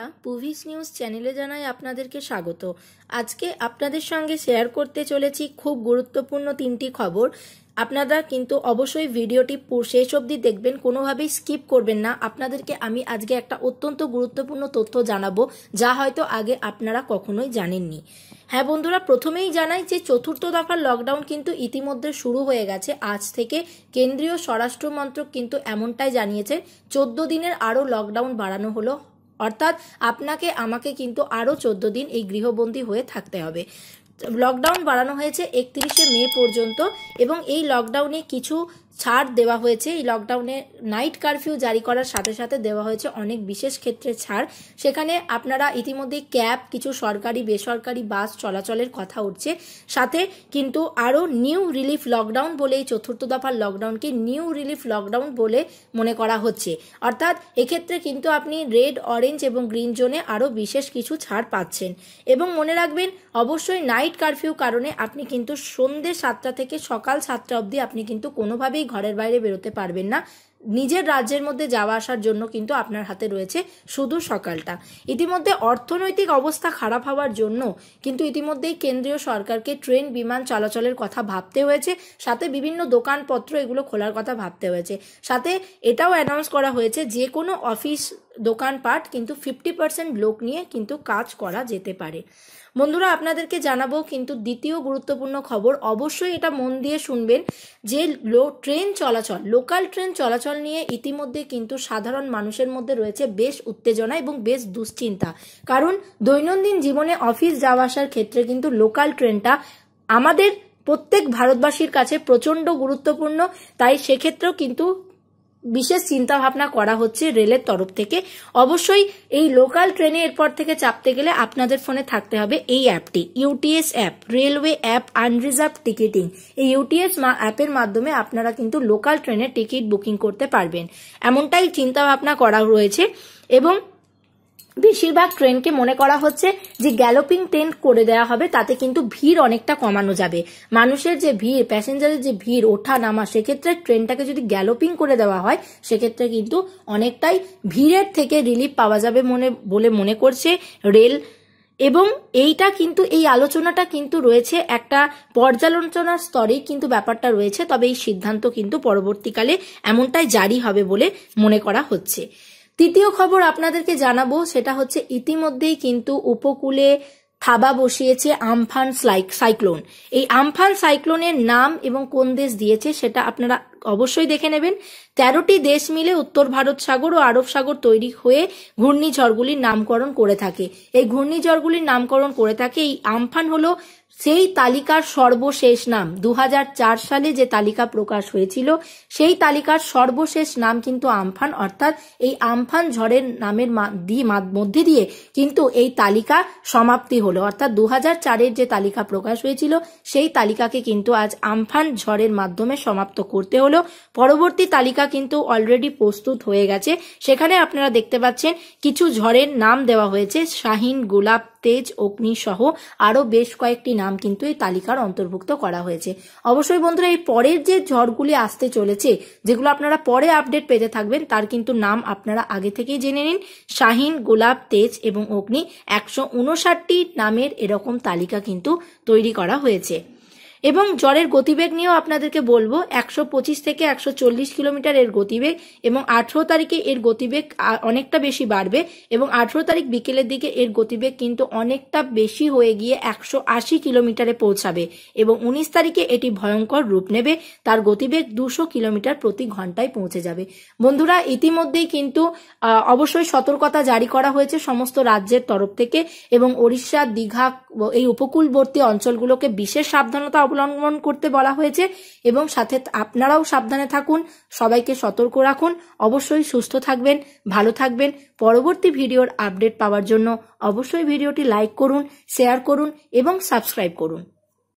বন্ধুরা পুভিস নিউজ চ্যানেলে জানাই আপনাদেরকে স্বাগত আজকে আপনাদের সঙ্গে শেয়ার করতে চলেছি খুব গুরুত্বপূর্ণ তিনটি খবর আপনারা কিন্তু অবশ্যই ভিডিওটি শেষ অবধি দেখবেন কোনোভাবেই স্কিপ করবেন না আপনাদেরকে আমি আজকে একটা অত্যন্ত গুরুত্বপূর্ণ তথ্য জানাবো যা হয়তো আগে আপনারা কখনোই জানেননি হ্যাঁ বন্ধুরা প্রথমেই জানাই যে চতুর্থ দফার লকডাউন কিন্তু ইতিমধ্যে শুরু হয়ে গেছে আজ থেকে কেন্দ্রীয় স্বরাষ্ট্রমন্ত্রক কিন্তু এমনটাই জানিয়েছে চোদ্দ দিনের আরও লকডাউন বাড়ানো হলো অর্থাৎ আপনাকে আমাকে কিন্তু আরও চোদ্দ দিন এই গৃহবন্দী হয়ে থাকতে হবে লকডাউন বাড়ানো হয়েছে একত্রিশে মে পর্যন্ত এবং এই লকডাউনে কিছু ছাড় দেওয়া হয়েছে এই লকডাউনে নাইট কারফিউ জারি করার সাথে সাথে দেওয়া হয়েছে অনেক বিশেষ ক্ষেত্রে ছাড় সেখানে আপনারা ইতিমধ্যেই ক্যাব কিছু সরকারি বেসরকারি বাস চলাচলের কথা উঠছে সাথে কিন্তু আরও নিউ রিলিফ লকডাউন বলে এই চতুর্থ দফার লকডাউনকে নিউ রিলিফ লকডাউন বলে মনে করা হচ্ছে অর্থাৎ এক্ষেত্রে কিন্তু আপনি রেড অরেঞ্জ এবং গ্রিন জোনে আরও বিশেষ কিছু ছাড় পাচ্ছেন এবং মনে রাখবেন অবশ্যই নাইট কারফিউ কারণে আপনি কিন্তু সন্ধ্যে সাতটা থেকে সকাল সাতটা অবধি আপনি কিন্তু কোনোভাবেই ঘরের বাইরে বেরোতে পারবেন না নিজের রাজ্যের মধ্যে যাওয়া আসার জন্য কিন্তু আপনার হাতে রয়েছে শুধু সকালটা ইতিমধ্যে অর্থনৈতিক অবস্থা খারাপ হওয়ার জন্য কিন্তু ইতিমধ্যেই কেন্দ্রীয় সরকারকে ট্রেন বিমান চলাচলের কথা ভাবতে হয়েছে সাথে বিভিন্ন দোকানপত্র এগুলো খোলার কথা ভাবতে হয়েছে সাথে এটাও অ্যানাউন্স করা হয়েছে যে কোনো অফিস দোকানপাট কিন্তু ফিফটি পার্সেন্ট লোক নিয়ে কিন্তু কাজ করা যেতে পারে বন্ধুরা আপনাদেরকে জানাবো কিন্তু দ্বিতীয় গুরুত্বপূর্ণ খবর অবশ্যই এটা মন দিয়ে শুনবেন যে লো ট্রেন চলাচল লোকাল ট্রেন চলাচল নিয়ে ইতিমধ্যে কিন্তু সাধারণ মানুষের মধ্যে রয়েছে বেশ উত্তেজনা এবং বেশ দুশ্চিন্তা কারণ দৈনন্দিন জীবনে অফিস যাওয়া আসার ক্ষেত্রে কিন্তু লোকাল ট্রেনটা আমাদের প্রত্যেক ভারতবাসীর কাছে প্রচণ্ড গুরুত্বপূর্ণ তাই সেক্ষেত্রেও কিন্তু বিশেষ চিন্তা ভাবনা করা হচ্ছে রেলের তরফ থেকে অবশ্যই এই লোকাল ট্রেনে এরপর থেকে চাপতে গেলে আপনাদের ফোনে থাকতে হবে এই অ্যাপটি UTS app railway app unreserved ticketing এই ইউটিএস অ্যাপের মাধ্যমে আপনারা কিন্তু লোকাল ট্রেনের টিকিট বুকিং করতে পারবেন এমনটাই চিন্তা ভাবনা করা রয়েছে এবং বেশিরভাগ ট্রেনকে মনে করা হচ্ছে যে গ্যালোপিং ট্রেন করে দেওয়া হবে তাতে কিন্তু ভিড় অনেকটা কমানো যাবে মানুষের যে ভিড় প্যাসেঞ্জারের যে ভিড় ওঠা নামা সেক্ষেত্রে ট্রেনটাকে যদি গ্যালোপিং করে দেওয়া হয় সেক্ষেত্রে কিন্তু অনেকটাই ভিড়ের থেকে রিলিফ পাওয়া যাবে মনে বলে মনে করছে রেল এবং এইটা কিন্তু এই আলোচনাটা কিন্তু রয়েছে একটা পর্যালোচনার স্তরেই কিন্তু ব্যাপারটা রয়েছে তবে এই সিদ্ধান্ত কিন্তু পরবর্তীকালে এমনটাই জারি হবে বলে মনে করা হচ্ছে তৃতীয় খবর আপনাদেরকে জানাবো সেটা হচ্ছে ইতিমধ্যেই কিন্তু উপকূলে থাবা বসিয়েছে আমফান সাইক্লোন এই আমফান সাইক্লোনের নাম এবং কোন দেশ দিয়েছে সেটা আপনারা অবশ্যই দেখে নেবেন তেরোটি দেশ মিলে উত্তর ভারত সাগর ও আরব সাগর তৈরি হয়ে ঘূর্ণিঝড়গুলির নামকরণ করে থাকে এই ঘূর্ণিঝড়গুলির নামকরণ করে থাকে এই আমফান হলো সেই তালিকার সর্বশেষ নাম দু সালে যে তালিকা প্রকাশ হয়েছিল সেই তালিকার সর্বশেষ নাম কিন্তু আমফান অর্থাৎ এই আমফান ঝড়ের নামের মধ্যে দিয়ে কিন্তু এই তালিকা সমাপ্তি হলো অর্থাৎ দু চারের যে তালিকা প্রকাশ হয়েছিল সেই তালিকাকে কিন্তু আজ আমফান ঝড়ের মাধ্যমে সমাপ্ত করতে হলো পরবর্তী তালিকা কিন্তু অলরেডি প্রস্তুত হয়ে গেছে সেখানে আপনারা দেখতে পাচ্ছেন কিছু ঝড়ের নাম দেওয়া হয়েছে শাহিন গোলাপ তেজ অগ্নি সহ আরও বেশ কয়েকটি নাম কিন্তু এই তালিকার অন্তর্ভুক্ত করা হয়েছে অবশ্যই বন্ধুরা এই পরের যে ঝড়গুলি আসতে চলেছে যেগুলো আপনারা পরে আপডেট পেতে থাকবেন তার কিন্তু নাম আপনারা আগে থেকেই জেনে নিন শাহিন গোলাপ তেজ এবং অগ্নি একশো নামের এরকম তালিকা কিন্তু তৈরি করা হয়েছে এবং জ্বরের গতিবেগ নিয়েও আপনাদেরকে বলবো একশো পঁচিশ থেকে একশো চল্লিশ কিলোমিটার এর গতিবেগ এবং আঠেরো তারিখে এর গতিবেগ অনেকটা বেশি বাড়বে এবং আঠেরো তারিখ বিকেলের দিকে এর গতিবেগ কিন্তু অনেকটা বেশি হয়ে গিয়ে একশো আশি কিলোমিটারে পৌঁছাবে এবং উনিশ তারিখে এটি ভয়ঙ্কর রূপ নেবে তার গতিবেগ দুশো কিলোমিটার প্রতি ঘন্টায় পৌঁছে যাবে বন্ধুরা ইতিমধ্যেই কিন্তু অবশ্যই সতর্কতা জারি করা হয়েছে সমস্ত রাজ্যের তরফ থেকে এবং ওড়িশা দীঘা এই উপকূলবর্তী অঞ্চলগুলোকে বিশেষ সাবধানতা অবলম্বন করতে বলা হয়েছে এবং সাথে আপনারাও সাবধানে থাকুন সবাইকে সতর্ক রাখুন অবশ্যই সুস্থ থাকবেন ভালো থাকবেন পরবর্তী ভিডিওর আপডেট পাওয়ার জন্য অবশ্যই ভিডিওটি লাইক করুন শেয়ার করুন এবং সাবস্ক্রাইব করুন